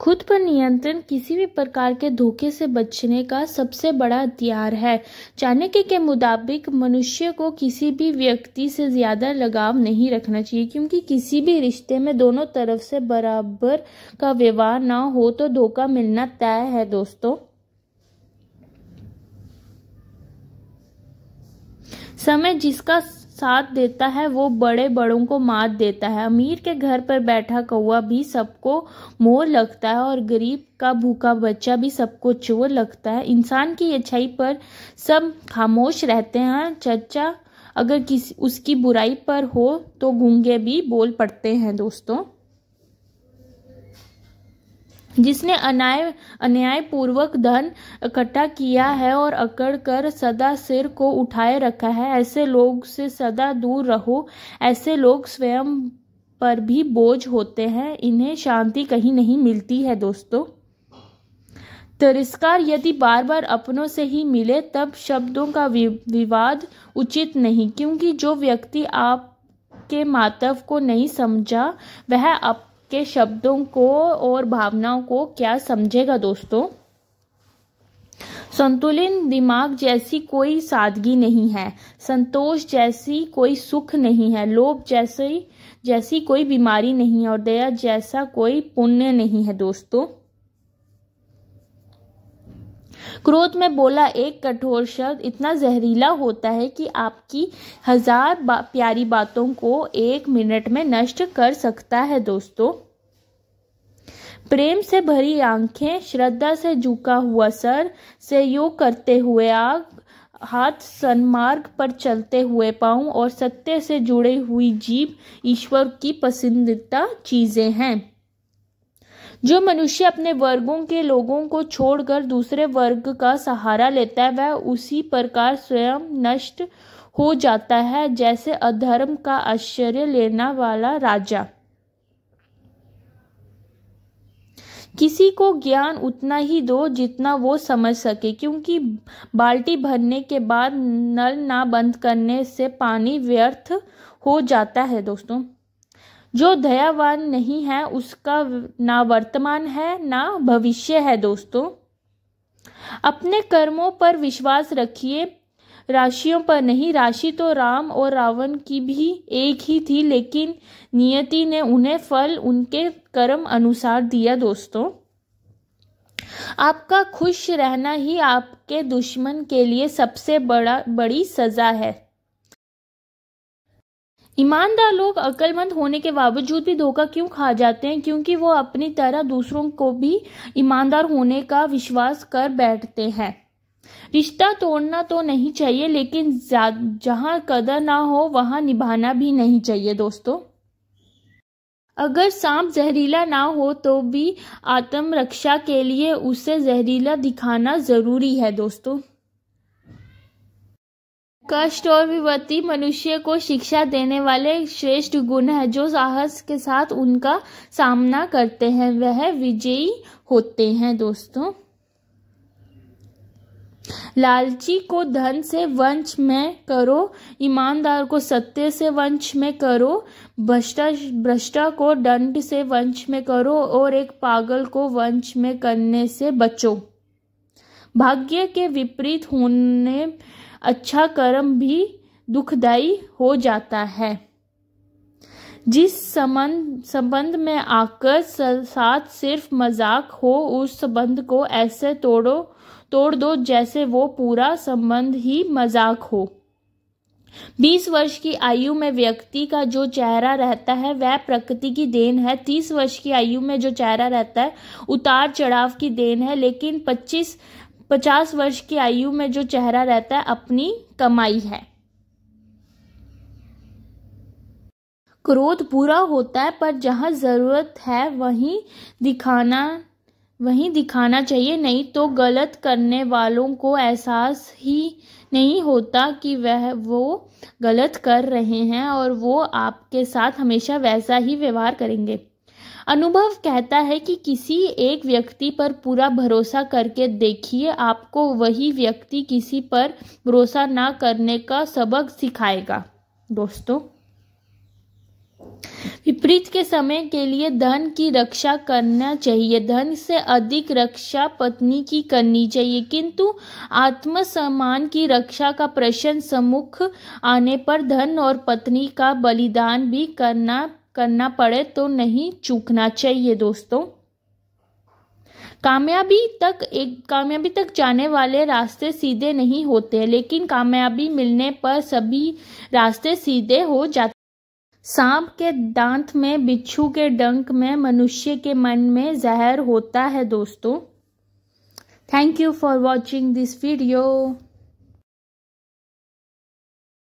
खुद पर नियंत्रण किसी भी प्रकार के धोखे से बचने का सबसे बड़ा हथियार है चाणक्य के मुताबिक मनुष्य को किसी भी व्यक्ति से ज़्यादा लगाव नहीं रखना चाहिए क्योंकि किसी भी रिश्ते में दोनों तरफ से बराबर का व्यवहार ना हो तो धोखा मिलना तय है दोस्तों समय जिसका साथ देता है वो बड़े बड़ों को मात देता है अमीर के घर पर बैठा कौआ भी सबको मोर लगता है और गरीब का भूखा बच्चा भी सबको चोर लगता है इंसान की अच्छाई पर सब खामोश रहते हैं चर्चा अगर किसी उसकी बुराई पर हो तो गूंगे भी बोल पड़ते हैं दोस्तों जिसने अन्याय अन्यायपूर्वक धन इकट्ठा किया है और अकड़ कर सदा सिर को उठाए रखा है ऐसे लोग से सदा दूर रहो ऐसे लोग स्वयं पर भी बोझ होते हैं इन्हें शांति कहीं नहीं मिलती है दोस्तों तिरस्कार यदि बार बार अपनों से ही मिले तब शब्दों का विवाद उचित नहीं क्योंकि जो व्यक्ति आप के मातव को नहीं समझा वह आप के शब्दों को और भावनाओं को क्या समझेगा दोस्तों संतुलित दिमाग जैसी कोई सादगी नहीं है संतोष जैसी कोई सुख नहीं है लोभ जैसी जैसी कोई बीमारी नहीं है और दया जैसा कोई पुण्य नहीं है दोस्तों क्रोध में बोला एक कठोर शब्द इतना जहरीला होता है कि आपकी हजार बा, प्यारी बातों को एक मिनट में नष्ट कर सकता है दोस्तों प्रेम से भरी आंखें श्रद्धा से झुका हुआ सर से यो करते हुए आग हाथ सन्मार्ग पर चलते हुए पाऊ और सत्य से जुड़े हुई जीव ईश्वर की पसंदीदा चीज़ें हैं जो मनुष्य अपने वर्गों के लोगों को छोड़कर दूसरे वर्ग का सहारा लेता है वह उसी प्रकार स्वयं नष्ट हो जाता है जैसे अधर्म का आश्चर्य लेना वाला राजा किसी को ज्ञान उतना ही दो जितना वो समझ सके क्योंकि बाल्टी भरने के बाद नल ना बंद करने से पानी व्यर्थ हो जाता है दोस्तों जो दयावान नहीं है उसका ना वर्तमान है ना भविष्य है दोस्तों अपने कर्मों पर विश्वास रखिए राशियों पर नहीं राशि तो राम और रावण की भी एक ही थी लेकिन नियति ने उन्हें फल उनके कर्म अनुसार दिया दोस्तों आपका खुश रहना ही आपके दुश्मन के लिए सबसे बड़ा बड़ी सजा है ईमानदार लोग अक्लमंद होने के बावजूद भी धोखा क्यों खा जाते हैं क्योंकि वो अपनी तरह दूसरों को भी ईमानदार होने का विश्वास कर बैठते हैं रिश्ता तोड़ना तो नहीं चाहिए लेकिन जहां कदर ना हो वहां निभाना भी नहीं चाहिए दोस्तों अगर सांप जहरीला ना हो तो भी आत्मरक्षा के लिए उसे जहरीला दिखाना ज़रूरी है दोस्तों कष्ट और विवृत्ति मनुष्य को शिक्षा देने वाले श्रेष्ठ गुण है जो साहस के साथ उनका सामना करते हैं वह विजयी होते हैं दोस्तों लालची को धन से वंश में करो ईमानदार को सत्य से वंश में करो भ्रष्टा भ्रष्टा को दंड से वंश में करो और एक पागल को वंश में करने से बचो भाग्य के विपरीत होने अच्छा कर्म भी दुखदायी हो जाता है जिस संबंध संबंध में आकर साथ सिर्फ मजाक हो उस संबंध को ऐसे तोड़ो तोड़ दो जैसे वो पूरा संबंध ही मजाक हो बीस वर्ष की आयु में व्यक्ति का जो चेहरा रहता है वह प्रकृति की देन है तीस वर्ष की आयु में जो चेहरा रहता है उतार चढ़ाव की देन है लेकिन पच्चीस पचास वर्ष की आयु में जो चेहरा रहता है अपनी कमाई है क्रोध पूरा होता है पर जहां ज़रूरत है वहीं दिखाना वहीं दिखाना चाहिए नहीं तो गलत करने वालों को एहसास ही नहीं होता कि वह वो गलत कर रहे हैं और वो आपके साथ हमेशा वैसा ही व्यवहार करेंगे अनुभव कहता है कि किसी एक व्यक्ति पर पूरा भरोसा करके देखिए आपको वही व्यक्ति किसी पर भरोसा ना करने का सबक सिखाएगा दोस्तों विपरीत के समय के लिए धन की रक्षा करना चाहिए धन से अधिक रक्षा पत्नी की करनी चाहिए किंतु आत्मसम्मान की रक्षा का प्रश्न सम्मुख आने पर धन और पत्नी का बलिदान भी करना करना पड़े तो नहीं चूकना चाहिए दोस्तों कामयाबी तक एक कामयाबी तक जाने वाले रास्ते सीधे नहीं होते लेकिन कामयाबी मिलने पर सभी रास्ते सीधे हो जाते सांप के दांत में बिच्छू के डंक में मनुष्य के मन में जहर होता है दोस्तों thank you for watching this video